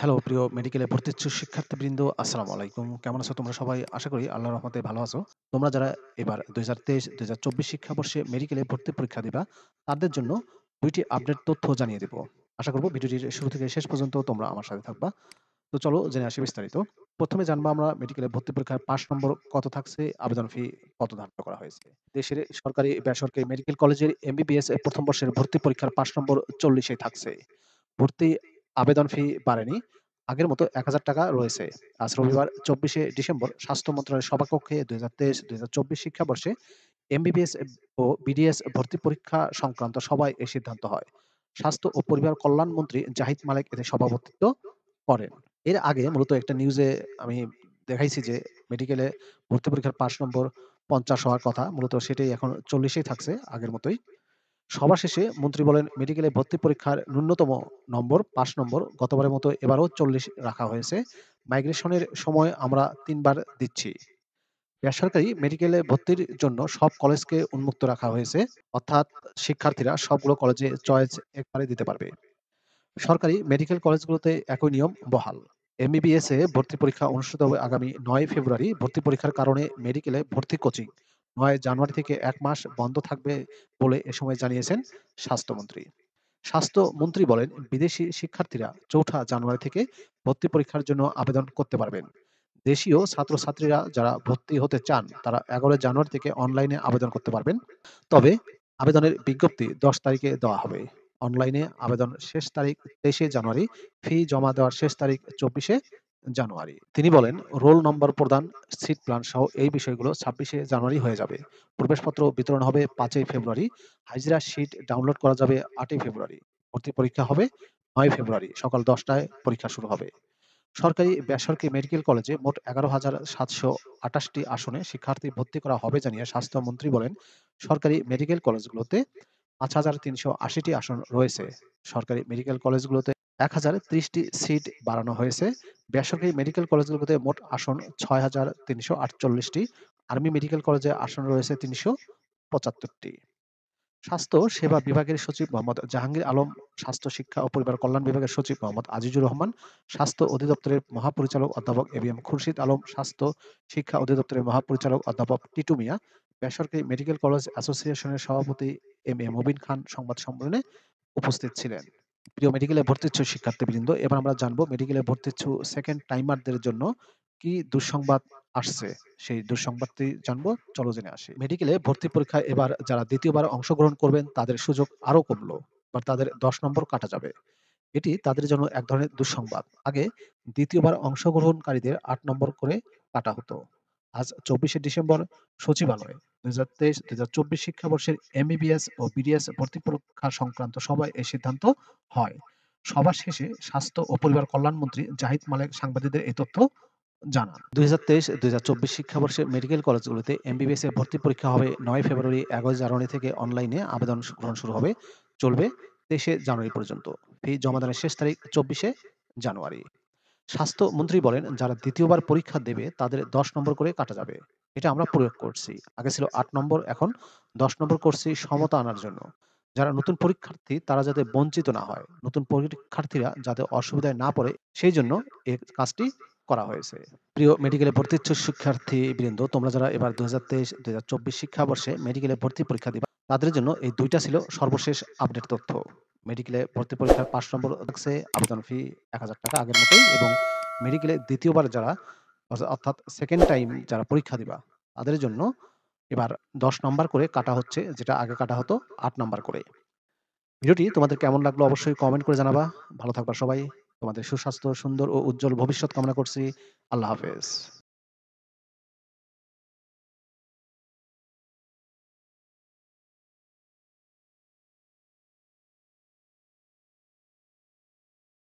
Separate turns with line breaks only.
hello প্রিয় মেডিকেলে ভর্তি ইচ্ছুক শিক্ষার্থীবৃন্দ আসসালামু আলাইকুম কেমন আছো তোমরা সবাই আশা করি আল্লাহ রহমতে ভালো আছো তোমরা যারা এবার দুই হাজার তেইশ দুই হাজার চব্বিশ শিক্ষাবর্ষে মেডিকেলে ভর্তি পরীক্ষা দিবা তাদের জন্য দুইটি আপডেট তথ্য জানিয়ে দেব আশা করবো ভিডিওটির শুরু থেকে শেষ পর্যন্ত তোমরা আমার সাথে থাকবা তো চলো জেনে আসি বিস্তারিত প্রথমে জানবো আমরা মেডিকেলে ভর্তি পরীক্ষায় পাশ নম্বর কত থাকছে আবেদন ফি কত ধার্য করা হয়েছে দেশের সরকারি বেসরকারি মেডিকেল কলেজের এমবিবিএস প্রথম বর্ষের ভর্তি পরীক্ষার পাশ নম্বর চল্লিশে থাকছে ভর্তি আবেদন ফি বাড়েনি আগের মতো এক হাজার টাকা রয়েছে আজ রবিবার চব্বিশে ডিসেম্বর স্বাস্থ্য মন্ত্রণালয়ের সভাকক্ষে দুই হাজার তেইশ দুই হাজার চব্বিশ শিক্ষাবর্ষে এমবিবিএস ও বিডিএস ভর্তি পরীক্ষা সংক্রান্ত সভায় এ সিদ্ধান্ত হয় স্বাস্থ্য ও পরিবার কল্যাণ মন্ত্রী জাহিদ মালিক এতে সভাপতিত্ব করেন এর আগে মূলত একটা নিউজে আমি দেখাইছি যে মেডিকেলে ভর্তি পরীক্ষার পাশ নম্বর পঞ্চাশ হওয়ার কথা মূলত সেটাই এখন চল্লিশেই থাকছে আগের মতোই সভা শেষে মন্ত্রী বলেন মেডিকেলে ভর্তি পরীক্ষার ন্যূনতম নম্বর পাশ নম্বর গতবারের মতো এবারও চল্লিশ রাখা হয়েছে মাইগ্রেশনের সময় আমরা তিনবার দিচ্ছি বেসরকারি মেডিকেলে ভর্তির জন্য সব কলেজকে উন্মুক্ত রাখা হয়েছে অর্থাৎ শিক্ষার্থীরা সবগুলো কলেজে চয়েস একবারে দিতে পারবে সরকারি মেডিকেল কলেজগুলোতে একই নিয়ম বহাল এমবিবিএস এ ভর্তি পরীক্ষা অনুষ্ঠিত হবে আগামী নয় ফেব্রুয়ারি ভর্তি পরীক্ষার কারণে মেডিকেলে ভর্তি কোচিং নয় জানুয়ারি থেকে এক মাস বন্ধ থাকবে বলে এ সময় জানিয়েছেন স্বাস্থ্যমন্ত্রী স্বাস্থ্যমন্ত্রী বলেন বিদেশি শিক্ষার্থীরা চৌঠা জানুয়ারি থেকে ভর্তি পরীক্ষার জন্য আবেদন করতে পারবেন দেশীয় ছাত্রছাত্রীরা যারা ভর্তি হতে চান তারা এগারো জানুয়ারি থেকে অনলাইনে আবেদন করতে পারবেন তবে আবেদনের বিজ্ঞপ্তি দশ তারিখে দেওয়া হবে অনলাইনে আবেদন শেষ তারিখ তেইশে জানুয়ারি ফি জমা দেওয়ার শেষ তারিখ চব্বিশে জানুয়ারি তিনি বলেন রোল নম্বর প্রদান সিট প্ল্যান সহ এই বিষয়গুলো ছাব্বিশে জানুয়ারি হয়ে যাবে প্রবেশপত্র বিতরণ হবে পাঁচই ফেব্রুয়ারি হাজিরা সিট ডাউনলোড করা যাবে আটই ফেব্রুয়ারি ভর্তি পরীক্ষা হবে নয় ফেব্রুয়ারি সকাল দশটায় পরীক্ষা শুরু হবে সরকারি বেসরকারি মেডিকেল কলেজে মোট এগারো হাজার সাতশো আটাশটি আসনে শিক্ষার্থী ভর্তি করা হবে জানিয়ে স্বাস্থ্যমন্ত্রী বলেন সরকারি মেডিকেল কলেজগুলোতে পাঁচ হাজার তিনশো আশিটি আসন রয়েছে সরকারি মেডিকেল কলেজগুলোতে এক হাজার ত্রিশটি সিট বাড়ানো হয়েছে বেসরকারি মেডিকেল কলেজগুলোতে মোট আসন ছয় হাজার তিনশো আটচল্লিশটি আর্মি মেডিকেল কলেজে আসন রয়েছে তিনশো পঁচাত্তরটি স্বাস্থ্য সেবা বিভাগের সচিব মোহাম্মদ জাহাঙ্গীর আলম স্বাস্থ্য শিক্ষা ও পরিবার কল্যাণ বিভাগের সচিব মোহাম্মদ আজিজুর রহমান স্বাস্থ্য অধিদপ্তরের মহাপরিচালক অধ্যাপক A B M Khurshid Alam স্বাস্থ্য শিক্ষা অধিদপ্তরের মহাপরিচালক অধ্যাপক টিটু মিয়া বেসরকারি মেডিকেল কলেজ অ্যাসোসিয়েশনের সভাপতি এম এ মবিন খান সংবাদ সম্মেলনে উপস্থিত ছিলেন প্রিয় মেডিকেলে ভর্তি হচ্ছে শিক্ষার্থীবৃন্দ এবার আমরা জানবো মেডিকেলে ভর্তি হচ্ছে সেকেন্ড টাইমারদের জন্য কি দুঃসংবাদ আসছে সেই দুঃসংবাদটি জানবো চলো জেনে আসি মেডিকেলে ভর্তি পরীক্ষায় এবার যারা দ্বিতীয়বার অংশগ্রহণ করবেন তাদের সুযোগ আরও কমলো বা তাদের দশ নম্বর কাটা যাবে এটি তাদের জন্য এক ধরনের দুঃসংবাদ আগে দ্বিতীয়বার অংশগ্রহণকারীদের আট নম্বর করে কাটা হতো আজ চব্বিশে ডিসেম্বর সচিবালয়ে দুই হাজার তেইশ দুই হাজার চব্বিশ শিক্ষাবর্ষের এমবিবিএস ও বিডিএস ভর্তি পরীক্ষা সংক্রান্ত সভায় এই সিদ্ধান্ত হয় সভা শেষে স্বাস্থ্য ও পরিবার কল্যাণ মন্ত্রী জাহিদ মালিক সাংবাদিকদের এই তথ্য জানান দুই হাজার তেইশ দুই হাজার চব্বিশ শিক্ষাবর্ষে মেডিকেল কলেজগুলোতে এমবিবিএস এর ভর্তি পরীক্ষা হবে নয় ফেব্রুয়ারি এগারো জানুয়ারি থেকে অনলাইনে আবেদন গ্রহণ শুরু হবে চলবে তেইশে জানুয়ারি পর্যন্ত ফি জমা জমাদানের শেষ তারিখ চব্বিশে জানুয়ারি স্বাস্থ্যমন্ত্রী বলেন যারা দ্বিতীয়বার পরীক্ষা দেবে তাদের দশ নম্বর করে কাটা যাবে এটা আমরা প্রয়োগ করছি আগে ছিল আট নম্বর এখন দশ নম্বর করছি সমতা আনার জন্য যারা নতুন পরীক্ষার্থী তারা যাতে বঞ্চিত না হয় নতুন পরীক্ষার্থীরা যাতে অসুবিধায় না পড়ে সেই জন্য এই কাজটি করা হয়েছে প্রিয় মেডিকেলে ভর্তিচ্ছ শিক্ষার্থী বৃন্দ তোমরা যারা এবার দু হাজার তেইশ দু হাজার চব্বিশ শিক্ষাবর্ষে মেডিকেলে ভর্তি পরীক্ষা দিবা তাদের জন্য এই দুইটা ছিল সর্বশেষ আপডেট তথ্য মেডিকেলে ভর্তি পরীক্ষার পাঁচ নম্বর থাকছে আবেদন ফি এক হাজার টাকা আগের মতোই এবং মেডিকেলে দ্বিতীয়বার যারা অর্থাৎ সেকেন্ড টাইম যারা পরীক্ষা দিবা তাদের জন্য এবার দশ নম্বর করে কাটা হচ্ছে যেটা আগে কাটা হতো আট নম্বর করে ভিডিওটি তোমাদের কেমন লাগলো অবশ্যই কমেন্ট করে জানাবা ভালো থাকবা সবাই তোমাদের সুস্বাস্থ্য সুন্দর ও উজ্জ্বল ভবিষ্যৎ কামনা করছি আল্লাহ হাফেজ